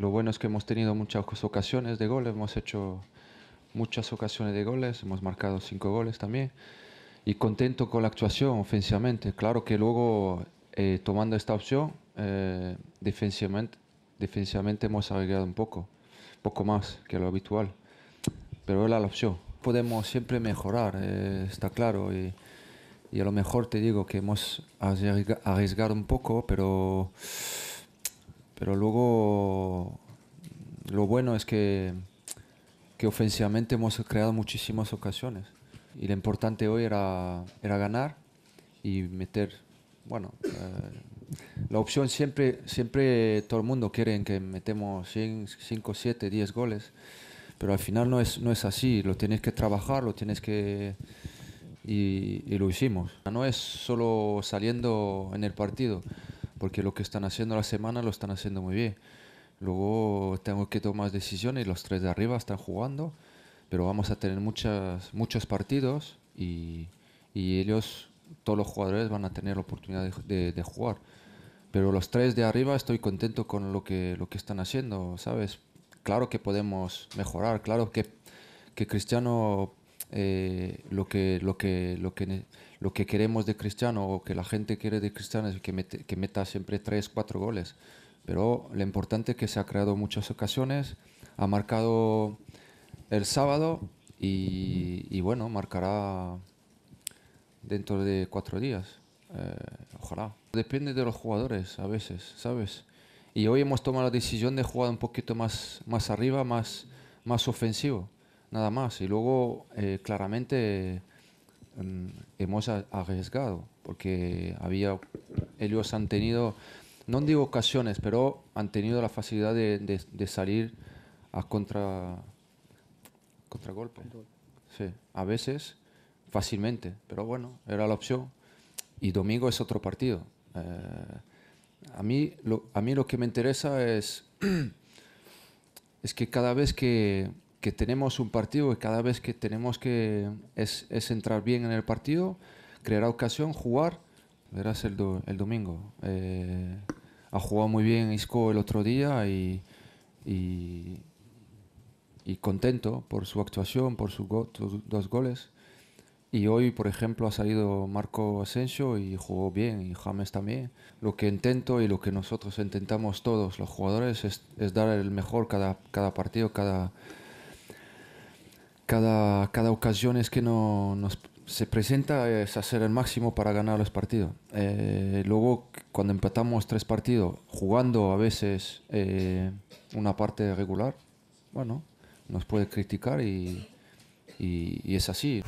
Lo bueno es que hemos tenido muchas ocasiones de goles. hemos hecho muchas ocasiones de goles, hemos marcado cinco goles también. Y contento con la actuación ofensivamente. Claro que luego, eh, tomando esta opción, eh, defensivamente, hemos arriesgado un poco, poco más que lo habitual. Pero era la opción. Podemos siempre mejorar, eh, está claro. Y, y a lo mejor te digo que hemos arriesgado un poco, pero, pero luego lo bueno es que, ofensivamente hemos creado muchísimas ocasiones y lo importante hoy era, era ganar y meter, bueno, eh, la opción siempre, siempre todo el mundo quiere que metemos 5, 7, 10 goles, pero al final no es, no es así, lo tienes que trabajar, lo tienes que... Y, y, lo hicimos. No es solo saliendo en el partido, porque lo que están haciendo la semana lo están haciendo muy bien. Luego tengo que tomar decisiones, y los tres de arriba están jugando, pero vamos a tener muchas, muchos partidos y, y ellos, todos los jugadores, van a tener la oportunidad de, jugar. Pero los tres de arriba estoy contento con lo que, lo que están haciendo, ¿sabes? Claro que podemos mejorar, claro que, que Cristiano eh, lo, que, lo, que, lo, que, lo que queremos de Cristiano o que la gente quiere de Cristiano es que, meta siempre tres cuatro goles. Pero lo importante es que se ha creado muchas ocasiones, ha marcado el sábado y, bueno, marcará dentro de cuatro días. Eh, ojalá. Depende de los jugadores a veces, ¿sabes? Y hoy hemos tomado la decisión de jugar un poquito más, más arriba, más, más ofensivo, nada más. Y luego, eh, claramente, mm, hemos arriesgado, porque había, ellos han tenido no digo ocasiones, pero han tenido la facilidad de, salir a contra contragolpe. Sí, a veces fácilmente, pero bueno, era la opción. Y domingo es otro partido. Eh, a, mí, lo, a mí lo que me interesa es, es que cada vez que, tenemos un partido, cada vez que tenemos que es, entrar bien en el partido, crear ocasión, jugar, verás el, domingo. Eh, ha jugado muy bien Isco el otro día y, y, contento por su actuación, por sus dos goles. Y hoy, por ejemplo, ha salido Marco Asensio y jugó bien, y James también. Lo que intento y lo que nosotros intentamos todos los jugadores es, dar el mejor cada, cada partido, cada, cada, cada ocasión es que nos se presenta, es hacer el máximo para ganar los partidos. Eh, luego cuando empezamos tres partidos, jugando a veces eh, una parte regular, bueno, nos puede criticar y es así.